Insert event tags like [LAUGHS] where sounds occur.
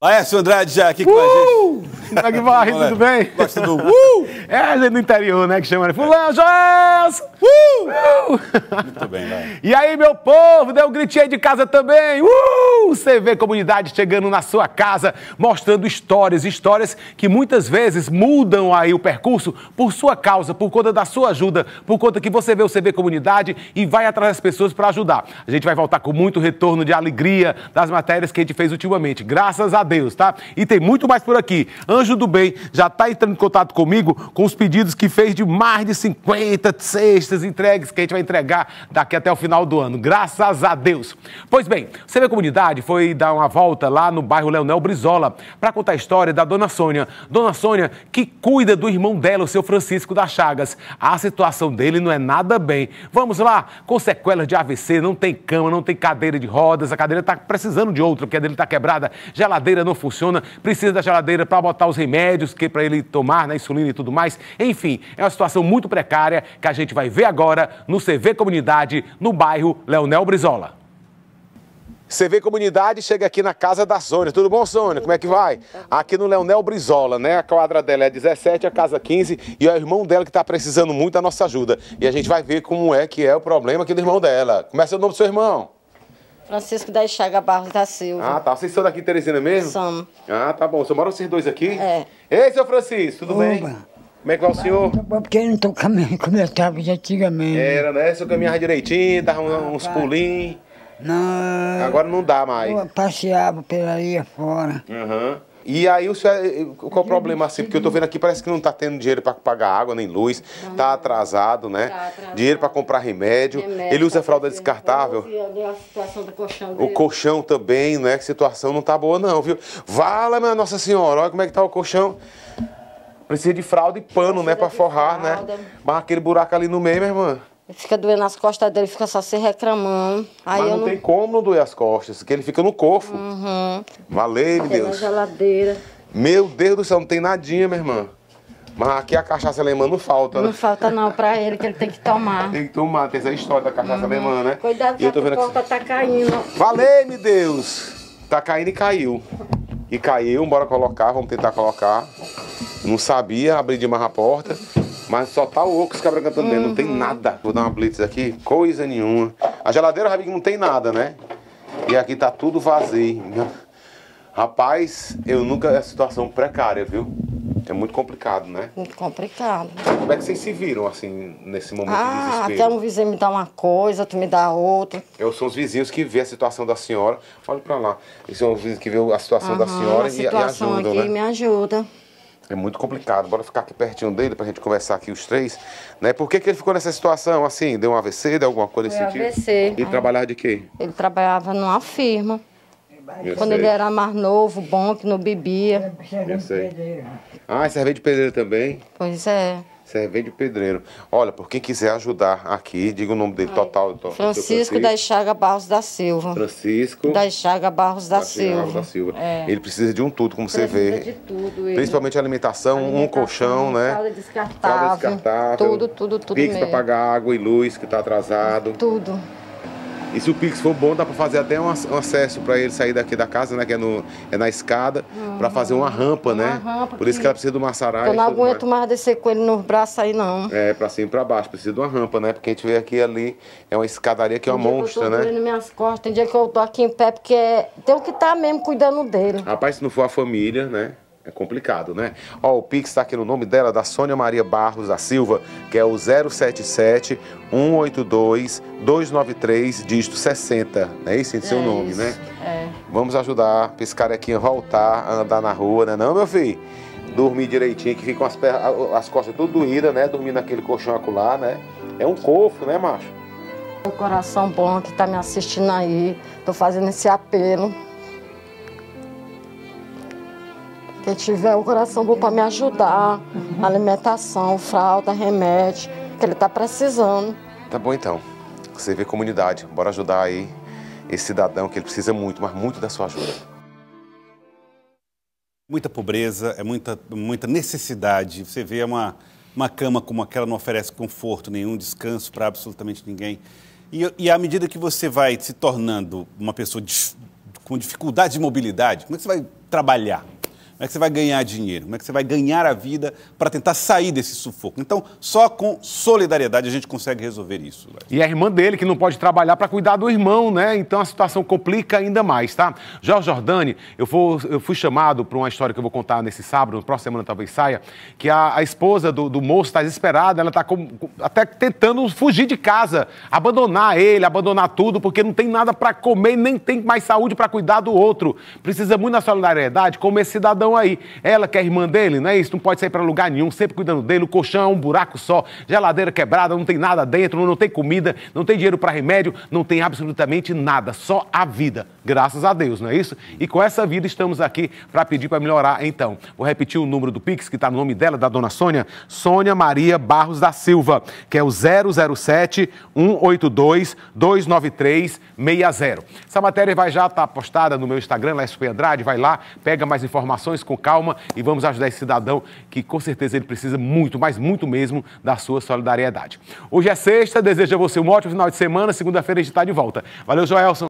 Laércio Andrade já aqui uh! com a uh! gente. Como é que vai? Tudo bem? Gosta do [LAUGHS] uh! É, gente do interior, né, que chama, né? Fulano, Joels! Uh! uh! Muito bem, né? E aí, meu povo, deu um gritinho aí de casa também. Uh! CV Comunidade chegando na sua casa, mostrando histórias, histórias que muitas vezes mudam aí o percurso por sua causa, por conta da sua ajuda, por conta que você vê o CV Comunidade e vai atrás das pessoas para ajudar. A gente vai voltar com muito retorno de alegria das matérias que a gente fez ultimamente, graças a Deus, tá? E tem muito mais por aqui. Anjo do Bem já está entrando em contato comigo com os pedidos que fez de mais de 50 cestas entregues que a gente vai entregar daqui até o final do ano. Graças a Deus. Pois bem, você a comunidade foi dar uma volta lá no bairro Leonel Brizola para contar a história da dona Sônia. Dona Sônia que cuida do irmão dela, o seu Francisco das Chagas. A situação dele não é nada bem. Vamos lá, com sequelas de AVC, não tem cama, não tem cadeira de rodas, a cadeira está precisando de outra, porque a dele está quebrada, geladeira não funciona, precisa da geladeira para botar os remédios que para ele tomar, na né, insulina e tudo mais. Enfim, é uma situação muito precária que a gente vai ver agora no CV Comunidade, no bairro Leonel Brizola. CV Comunidade chega aqui na casa da Sônia. Tudo bom, Sônia? Como é que vai? Aqui no Leonel Brizola, né? A quadra dela é 17, a casa 15 e é o irmão dela que está precisando muito da nossa ajuda. E a gente vai ver como é que é o problema aqui do irmão dela. Começa o nome do seu irmão. Francisco da Enxaga Barros da Silva. Ah, tá. Vocês são daqui de Teresina mesmo? Somos. Ah, tá bom. Você mora vocês dois aqui? É. Ei, seu Francisco, tudo Oba. bem? Como é que vai o senhor? Ah, tá porque eu não tô caminhando como eu estava antigamente. Era, né? Você eu caminhava hum. direitinho, dava uns pulinhos. Não. Agora não dá mais. Eu passeava pela aí fora. Aham. Uhum. E aí, o senhor, eh, eh, qual o é problema assim? Porque eu estou vendo aqui, parece que não está tendo dinheiro para pagar água nem luz, está atrasado, né? Tá atrasado. Dinheiro para comprar remédio. remédio. Ele usa fralda descartável. Assim, a situação do colchão dele. O colchão também, né? Que situação não tá boa, não, viu? Vala, minha Nossa Senhora, olha como é que tá o colchão. Precisa de fralda e pano, Precisa né? Para forrar, né? fralda. né? Mas aquele buraco ali no meio, minha irmã. Fica doendo as costas dele, fica só se reclamando. Aí Mas não, não, tem como não doer as costas, que ele fica no corpo. Uhum. Valeu, meu Deus. Na geladeira. Meu Deus do céu, não tem nadinha, minha irmã. Mas aqui a cachaça alemã não falta, né? Não falta não pra ele, que ele tem que tomar. tem que tomar, tem essa história da cachaça uhum. alemã, né? Cuidado que a porta tá caindo. Valeu, meu Deus! Tá caindo e caiu. E caiu, bora colocar, vamos tentar colocar. Não sabia, abri demais a porta. Mas só tá oco os cabra cantando dentro, não tem uhum. nada. Vou dar uma blitz aqui, coisa nenhuma. A geladeira, Rabinho, não tem nada, né? E aqui tá tudo vazio. Rapaz, eu nunca. É situação precária, viu? É muito complicado, né? Muito complicado. Como é que vocês se viram, assim, nesse momento ah, de desespero? Até um vizinho me dá uma coisa, tu me dá outra. Eu sou os vizinhos que vê a situação da senhora. Olha pra lá. Eles são os vizinhos que vê a situação Aham, da senhora a situação e, e ajudam, aqui né? me ajuda. É muito complicado. Bora ficar aqui pertinho dele para a gente conversar aqui os três, né? Por que, que ele ficou nessa situação assim? Deu um AVC, deu alguma coisa nesse sentido? AVC. E ah. trabalhava de quê? Ele trabalhava numa firma. Eu Quando sei. ele era mais novo, bom, que não bebia. É, servente de Ah, servente de pedreiro também? Pois é. Servente de pedreiro. Olha, por quem quiser ajudar aqui, diga o nome dele total. total Francisco, Francisco da Chaga Barros da Silva. Francisco. Da Chaga Barros da, da Silva. Da Silva. É. Ele precisa de um tudo, como precisa você vê. de tudo. Ele. Principalmente alimentação, alimentação, um colchão, né? Fralda descartável. descartável. Tudo, tudo, tudo Pix para pagar água e luz que está atrasado. Tudo. E se o Pix for bom, dá para fazer até um, acesso para ele sair daqui da casa, né? Que é, no, é na escada, uhum. para fazer uma rampa, né? uma né? Rampa Por isso que ela precisa de uma saraiva. Eu não aguento mais. mais descer com ele nos braços aí, não. É, para cima e para baixo. Precisa de uma rampa, né? Porque a gente vê aqui ali, é uma escadaria que é uma tem monstra, dia que eu tô né? minhas costas, tem dia que eu tô aqui em pé, porque é... tem que estar tá mesmo cuidando dele. Rapaz, se não for a família, né? É complicado, né? Ó, o Pix está aqui no nome dela, da Sônia Maria Barros da Silva, que é o 077 182 293, dígito 60. É isso? Esse é seu nome, isso. né? É. Vamos ajudar esse carequinha a voltar a andar na rua, né? Não, meu filho? Dormir direitinho, que fica com as, pernas, as costas tudo doídas, né? Dormir naquele colchão acolá, né? É um cofo, né, macho? Um coração bom que está me assistindo aí. Tô fazendo esse apelo que tiver um coração bom para me ajudar, uhum. alimentação, fralda, remédio, que ele está precisando. Tá bom então. Você vê comunidade, bora ajudar aí esse cidadão que ele precisa muito, mas muito da sua ajuda. Muita pobreza, é muita, muita necessidade. Você vê uma, uma cama como aquela não oferece conforto nenhum, descanso para absolutamente ninguém. E, e, à medida que você vai se tornando uma pessoa de, com dificuldade de mobilidade, como é que você vai trabalhar? Como é que você vai ganhar dinheiro? Como é que você vai ganhar a vida para tentar sair desse sufoco? Então, só com solidariedade a gente consegue resolver isso. E a irmã dele, que não pode trabalhar para cuidar do irmão, né? Então a situação complica ainda mais, tá? Jorge Jordani, eu, vou, eu fui chamado para uma história que eu vou contar nesse sábado, na próxima semana talvez saia, que a, a esposa do, do moço está desesperada, ela está até tentando fugir de casa, abandonar ele, abandonar tudo, porque não tem nada para comer, nem tem mais saúde para cuidar do outro. Precisa muito da solidariedade, como esse cidadão aí. Ela que é irmã dele, não é isso? Não pode sair para lugar nenhum, sempre cuidando dele, o colchão é um buraco só, geladeira quebrada, não tem nada dentro, não tem comida, não tem dinheiro para remédio, não tem absolutamente nada, só a vida. Graças a Deus, não é isso? E com essa vida estamos aqui para pedir para melhorar, então. Vou repetir o número do Pix, que está no nome dela, da dona Sônia, Sônia Maria Barros da Silva, que é o 007 182 293 60. Essa matéria vai já estar tá postada no meu Instagram, lá Laís Andrade, vai lá, pega mais informações com calma e vamos ajudar esse cidadão que com certeza ele precisa muito, mas muito mesmo da sua solidariedade. Hoje é sexta, desejo a você um ótimo final de semana. Segunda-feira a gente está de volta. Valeu, Joelson.